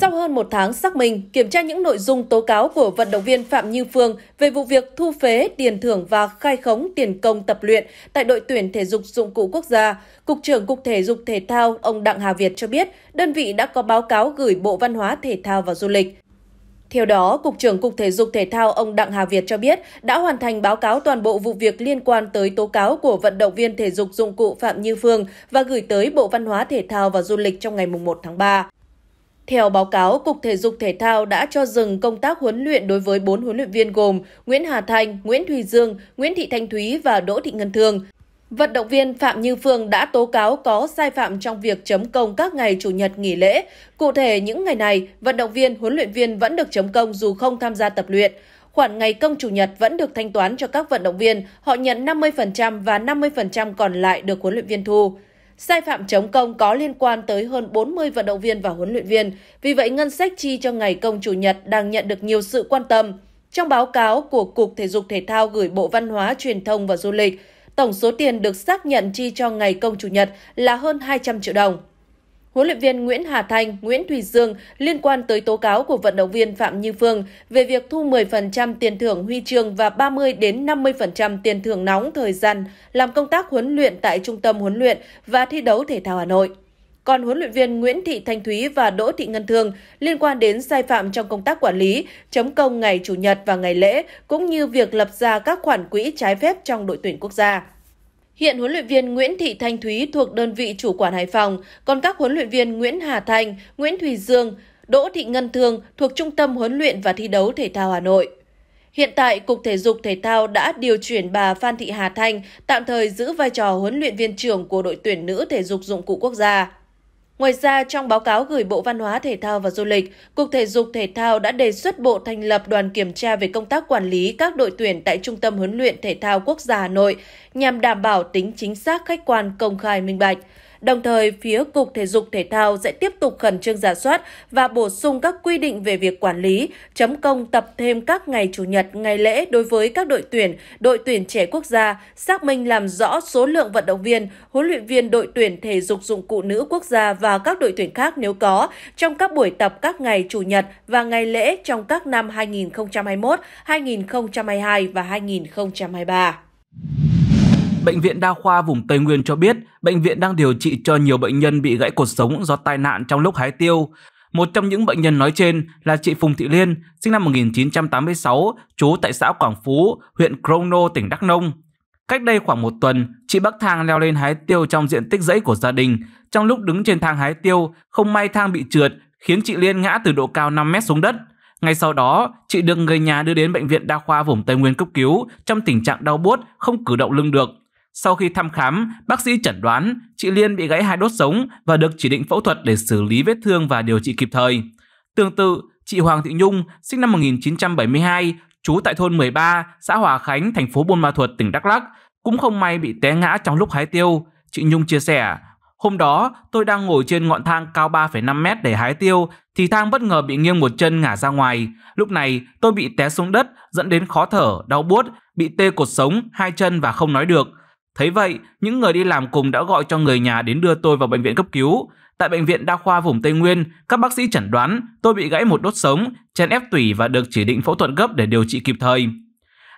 Sau hơn một tháng xác minh, kiểm tra những nội dung tố cáo của vận động viên Phạm Như Phương về vụ việc thu phế tiền thưởng và khai khống tiền công tập luyện tại đội tuyển thể dục dụng cụ quốc gia, Cục trưởng Cục Thể dục Thể thao ông Đặng Hà Việt cho biết đơn vị đã có báo cáo gửi Bộ Văn hóa Thể thao và Du lịch. Theo đó, Cục trưởng Cục Thể dục Thể thao ông Đặng Hà Việt cho biết đã hoàn thành báo cáo toàn bộ vụ việc liên quan tới tố cáo của vận động viên thể dục dụng cụ Phạm Như Phương và gửi tới Bộ Văn hóa Thể thao và Du lịch trong ngày 1 tháng 3. Theo báo cáo, Cục Thể dục Thể thao đã cho dừng công tác huấn luyện đối với 4 huấn luyện viên gồm Nguyễn Hà Thành, Nguyễn Thùy Dương, Nguyễn Thị Thanh Thúy và Đỗ Thị Ngân Thương. Vận động viên Phạm Như Phương đã tố cáo có sai phạm trong việc chấm công các ngày Chủ nhật nghỉ lễ. Cụ thể, những ngày này, vận động viên, huấn luyện viên vẫn được chấm công dù không tham gia tập luyện. Khoản ngày công Chủ nhật vẫn được thanh toán cho các vận động viên, họ nhận 50% và 50% còn lại được huấn luyện viên thu. Sai phạm chống công có liên quan tới hơn 40 vận động viên và huấn luyện viên, vì vậy ngân sách chi cho ngày công Chủ nhật đang nhận được nhiều sự quan tâm. Trong báo cáo của Cục Thể dục Thể thao gửi Bộ Văn hóa, Truyền thông và Du lịch, tổng số tiền được xác nhận chi cho ngày công Chủ nhật là hơn 200 triệu đồng. Huấn luyện viên Nguyễn Hà Thành, Nguyễn Thùy Dương liên quan tới tố cáo của vận động viên Phạm Như Phương về việc thu 10% tiền thưởng huy chương và 30 đến 50% tiền thưởng nóng thời gian làm công tác huấn luyện tại Trung tâm huấn luyện và thi đấu thể thao Hà Nội. Còn huấn luyện viên Nguyễn Thị Thanh Thúy và Đỗ Thị Ngân Thương liên quan đến sai phạm trong công tác quản lý, chấm công ngày Chủ nhật và ngày lễ, cũng như việc lập ra các khoản quỹ trái phép trong đội tuyển quốc gia. Hiện huấn luyện viên Nguyễn Thị Thanh Thúy thuộc đơn vị chủ quản Hải Phòng, còn các huấn luyện viên Nguyễn Hà Thành, Nguyễn Thùy Dương, Đỗ Thị Ngân Thương thuộc Trung tâm Huấn luyện và Thi đấu Thể thao Hà Nội. Hiện tại, Cục Thể dục Thể thao đã điều chuyển bà Phan Thị Hà Thanh tạm thời giữ vai trò huấn luyện viên trưởng của đội tuyển nữ thể dục dụng cụ quốc gia. Ngoài ra, trong báo cáo gửi Bộ Văn hóa Thể thao và Du lịch, Cục Thể dục Thể thao đã đề xuất Bộ thành lập đoàn kiểm tra về công tác quản lý các đội tuyển tại Trung tâm Huấn luyện Thể thao Quốc gia Hà Nội nhằm đảm bảo tính chính xác, khách quan, công khai, minh bạch. Đồng thời, phía Cục Thể dục Thể thao sẽ tiếp tục khẩn trương giả soát và bổ sung các quy định về việc quản lý, chấm công tập thêm các ngày Chủ nhật, ngày lễ đối với các đội tuyển, đội tuyển trẻ quốc gia, xác minh làm rõ số lượng vận động viên, huấn luyện viên đội tuyển thể dục dụng cụ nữ quốc gia và các đội tuyển khác nếu có trong các buổi tập các ngày Chủ nhật và ngày lễ trong các năm 2021, 2022 và 2023. Bệnh viện Đa khoa vùng Tây Nguyên cho biết, bệnh viện đang điều trị cho nhiều bệnh nhân bị gãy cột sống do tai nạn trong lúc hái tiêu. Một trong những bệnh nhân nói trên là chị Phùng Thị Liên, sinh năm 1986, trú tại xã Quảng Phú, huyện Crono, tỉnh Đắk Nông. Cách đây khoảng một tuần, chị Bắc Thang leo lên hái tiêu trong diện tích rẫy của gia đình. Trong lúc đứng trên thang hái tiêu, không may thang bị trượt, khiến chị Liên ngã từ độ cao 5 mét xuống đất. Ngay sau đó, chị được người nhà đưa đến bệnh viện đa khoa vùng Tây Nguyên cấp cứu trong tình trạng đau buốt, không cử động lưng được. Sau khi thăm khám, bác sĩ chẩn đoán chị Liên bị gãy hai đốt sống và được chỉ định phẫu thuật để xử lý vết thương và điều trị kịp thời. Tương tự, chị Hoàng Thị Nhung, sinh năm 1972, trú tại thôn 13, xã Hòa Khánh, thành phố Buôn Ma Thuột, tỉnh Đắk Lắk, cũng không may bị té ngã trong lúc hái tiêu. Chị Nhung chia sẻ, hôm đó tôi đang ngồi trên ngọn thang cao 3,5 mét để hái tiêu, thì thang bất ngờ bị nghiêng một chân ngả ra ngoài. Lúc này tôi bị té xuống đất dẫn đến khó thở, đau buốt, bị tê cột sống, hai chân và không nói được. Thấy vậy, những người đi làm cùng đã gọi cho người nhà đến đưa tôi vào bệnh viện cấp cứu. Tại bệnh viện đa khoa vùng Tây Nguyên, các bác sĩ chẩn đoán tôi bị gãy một đốt sống, chèn ép tủy và được chỉ định phẫu thuật gấp để điều trị kịp thời.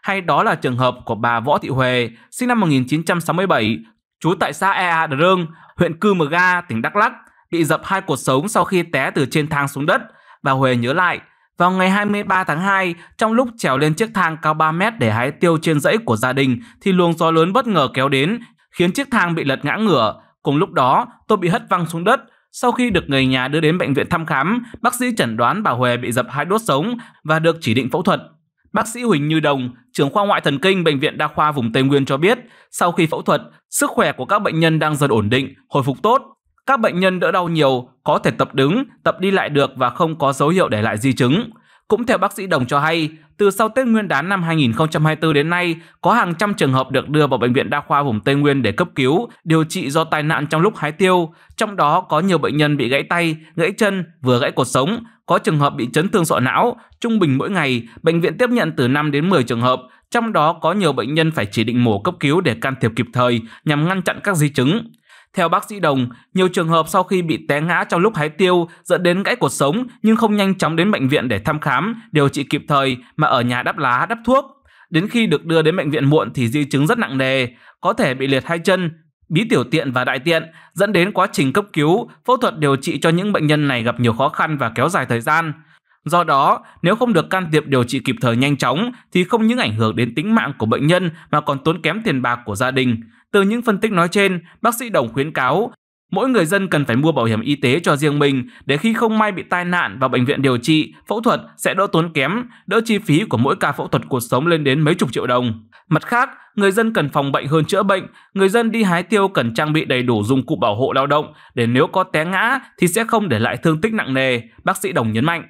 Hay đó là trường hợp của bà Võ Thị Huệ, sinh năm 1967, trú tại xã Ea Đờ Rương, huyện Cư Mờ Ga, tỉnh Đắk Lắk, bị dập hai cột sống sau khi té từ trên thang xuống đất. Bà Huệ nhớ lại, vào ngày 23 tháng 2, trong lúc trèo lên chiếc thang cao 3 mét để hái tiêu trên dãy của gia đình thì luồng gió lớn bất ngờ kéo đến, khiến chiếc thang bị lật ngã ngửa. Cùng lúc đó, tôi bị hất văng xuống đất. Sau khi được người nhà đưa đến bệnh viện thăm khám, bác sĩ chẩn đoán bà Huệ bị dập hai đốt sống và được chỉ định phẫu thuật. Bác sĩ Huỳnh Như Đồng, trưởng khoa ngoại thần kinh Bệnh viện Đa khoa vùng Tây Nguyên cho biết, sau khi phẫu thuật, sức khỏe của các bệnh nhân đang dần ổn định, hồi phục tốt. Các bệnh nhân đỡ đau nhiều, có thể tập đứng, tập đi lại được và không có dấu hiệu để lại di chứng. Cũng theo bác sĩ Đồng cho hay, từ sau Tết Nguyên đán năm 2024 đến nay, có hàng trăm trường hợp được đưa vào bệnh viện đa khoa vùng Tây Nguyên để cấp cứu, điều trị do tai nạn trong lúc hái tiêu, trong đó có nhiều bệnh nhân bị gãy tay, gãy chân, vừa gãy cột sống, có trường hợp bị chấn thương sọ não, trung bình mỗi ngày bệnh viện tiếp nhận từ 5 đến 10 trường hợp, trong đó có nhiều bệnh nhân phải chỉ định mổ cấp cứu để can thiệp kịp thời nhằm ngăn chặn các di chứng. Theo bác sĩ Đồng, nhiều trường hợp sau khi bị té ngã trong lúc hái tiêu dẫn đến gãy cột sống nhưng không nhanh chóng đến bệnh viện để thăm khám, điều trị kịp thời mà ở nhà đắp lá, đắp thuốc. Đến khi được đưa đến bệnh viện muộn thì di chứng rất nặng nề, có thể bị liệt hai chân, bí tiểu tiện và đại tiện, dẫn đến quá trình cấp cứu, phẫu thuật điều trị cho những bệnh nhân này gặp nhiều khó khăn và kéo dài thời gian. Do đó, nếu không được can thiệp điều trị kịp thời nhanh chóng thì không những ảnh hưởng đến tính mạng của bệnh nhân mà còn tốn kém tiền bạc của gia đình. Từ những phân tích nói trên, bác sĩ Đồng khuyến cáo mỗi người dân cần phải mua bảo hiểm y tế cho riêng mình để khi không may bị tai nạn vào bệnh viện điều trị, phẫu thuật sẽ đỡ tốn kém, đỡ chi phí của mỗi ca phẫu thuật cuộc sống lên đến mấy chục triệu đồng. Mặt khác, người dân cần phòng bệnh hơn chữa bệnh, người dân đi hái tiêu cần trang bị đầy đủ dụng cụ bảo hộ lao động để nếu có té ngã thì sẽ không để lại thương tích nặng nề, bác sĩ Đồng nhấn mạnh.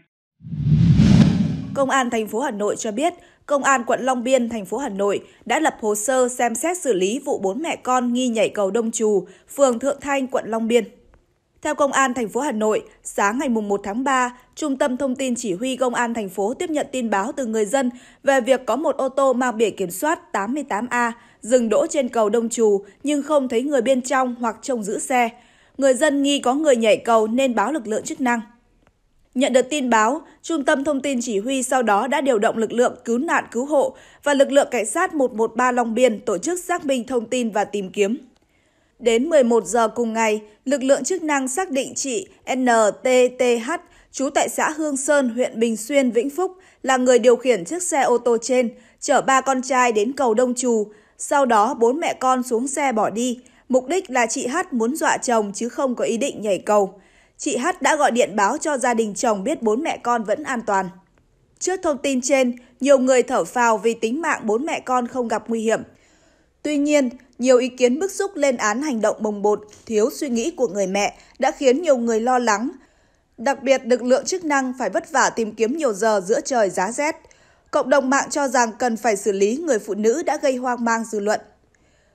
Công an thành phố Hà Nội cho biết, Công an quận Long Biên, thành phố Hà Nội đã lập hồ sơ xem xét xử lý vụ bốn mẹ con nghi nhảy cầu Đông Trù, phường Thượng Thanh, quận Long Biên. Theo Công an thành phố Hà Nội, sáng ngày 1 tháng 3, Trung tâm Thông tin Chỉ huy Công an thành phố tiếp nhận tin báo từ người dân về việc có một ô tô mang biển kiểm soát 88A dừng đỗ trên cầu Đông Trù nhưng không thấy người bên trong hoặc trông giữ xe. Người dân nghi có người nhảy cầu nên báo lực lượng chức năng. Nhận được tin báo, Trung tâm Thông tin Chỉ huy sau đó đã điều động lực lượng cứu nạn cứu hộ và lực lượng cảnh sát 113 Long Biên tổ chức xác minh thông tin và tìm kiếm. Đến 11 giờ cùng ngày, lực lượng chức năng xác định chị NTTH, trú tại xã Hương Sơn, huyện Bình Xuyên, Vĩnh Phúc, là người điều khiển chiếc xe ô tô trên, chở ba con trai đến cầu Đông Trù. Sau đó, bốn mẹ con xuống xe bỏ đi. Mục đích là chị H muốn dọa chồng chứ không có ý định nhảy cầu chị H đã gọi điện báo cho gia đình chồng biết bốn mẹ con vẫn an toàn. Trước thông tin trên, nhiều người thở phào vì tính mạng bốn mẹ con không gặp nguy hiểm. Tuy nhiên, nhiều ý kiến bức xúc lên án hành động bồng bột, thiếu suy nghĩ của người mẹ đã khiến nhiều người lo lắng. Đặc biệt, lực lượng chức năng phải vất vả tìm kiếm nhiều giờ giữa trời giá rét. Cộng đồng mạng cho rằng cần phải xử lý người phụ nữ đã gây hoang mang dư luận.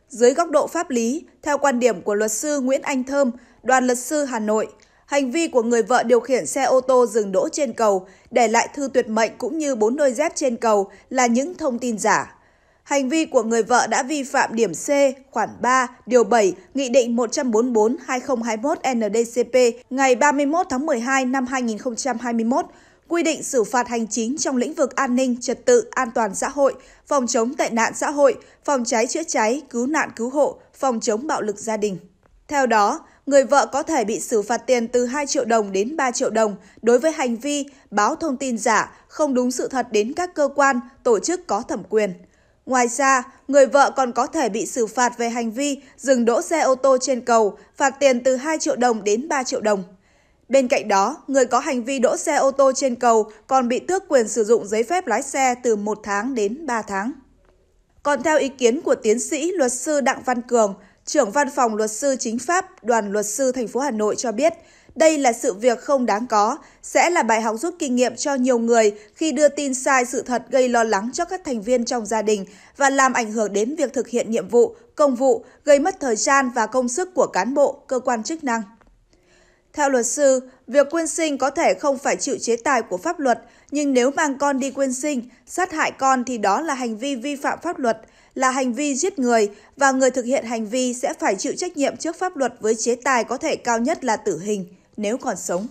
Dưới góc độ pháp lý, theo quan điểm của luật sư Nguyễn Anh Thơm, đoàn luật sư Hà Nội – hành vi của người vợ điều khiển xe ô tô dừng đỗ trên cầu, để lại thư tuyệt mệnh cũng như bốn đôi dép trên cầu là những thông tin giả. Hành vi của người vợ đã vi phạm điểm C, khoản 3, điều 7, Nghị định 144-2021-NDCP ngày 31 tháng 12 năm 2021, quy định xử phạt hành chính trong lĩnh vực an ninh, trật tự, an toàn xã hội, phòng chống tệ nạn xã hội, phòng cháy chữa cháy, cứu nạn cứu hộ, phòng chống bạo lực gia đình. Theo đó, người vợ có thể bị xử phạt tiền từ 2 triệu đồng đến 3 triệu đồng đối với hành vi báo thông tin giả, không đúng sự thật đến các cơ quan, tổ chức có thẩm quyền. Ngoài ra, người vợ còn có thể bị xử phạt về hành vi dừng đỗ xe ô tô trên cầu, phạt tiền từ 2 triệu đồng đến 3 triệu đồng. Bên cạnh đó, người có hành vi đỗ xe ô tô trên cầu còn bị tước quyền sử dụng giấy phép lái xe từ 1 tháng đến 3 tháng. Còn theo ý kiến của tiến sĩ luật sư Đặng Văn Cường, trưởng văn phòng luật sư chính pháp đoàn luật sư thành phố Hà Nội cho biết, đây là sự việc không đáng có, sẽ là bài học rút kinh nghiệm cho nhiều người khi đưa tin sai sự thật gây lo lắng cho các thành viên trong gia đình và làm ảnh hưởng đến việc thực hiện nhiệm vụ, công vụ, gây mất thời gian và công sức của cán bộ, cơ quan chức năng. Theo luật sư, việc quyên sinh có thể không phải chịu chế tài của pháp luật, nhưng nếu mang con đi quyên sinh, sát hại con thì đó là hành vi vi phạm pháp luật – là hành vi giết người và người thực hiện hành vi sẽ phải chịu trách nhiệm trước pháp luật với chế tài có thể cao nhất là tử hình nếu còn sống.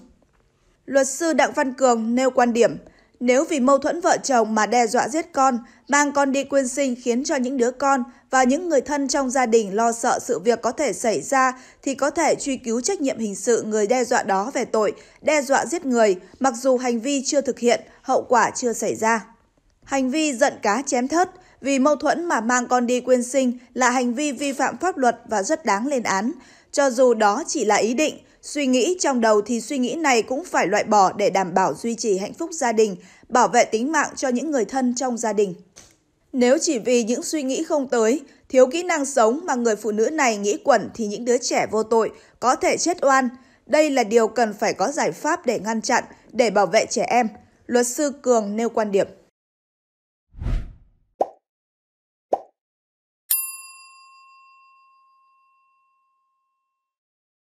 Luật sư Đặng Văn Cường nêu quan điểm, nếu vì mâu thuẫn vợ chồng mà đe dọa giết con, mang con đi quyên sinh khiến cho những đứa con và những người thân trong gia đình lo sợ sự việc có thể xảy ra thì có thể truy cứu trách nhiệm hình sự người đe dọa đó về tội đe dọa giết người, mặc dù hành vi chưa thực hiện, hậu quả chưa xảy ra. Hành vi giận cá chém thớt vì mâu thuẫn mà mang con đi quyên sinh là hành vi vi phạm pháp luật và rất đáng lên án. Cho dù đó chỉ là ý định, suy nghĩ trong đầu thì suy nghĩ này cũng phải loại bỏ để đảm bảo duy trì hạnh phúc gia đình, bảo vệ tính mạng cho những người thân trong gia đình. Nếu chỉ vì những suy nghĩ không tới, thiếu kỹ năng sống mà người phụ nữ này nghĩ quẩn thì những đứa trẻ vô tội có thể chết oan. Đây là điều cần phải có giải pháp để ngăn chặn, để bảo vệ trẻ em. Luật sư Cường nêu quan điểm.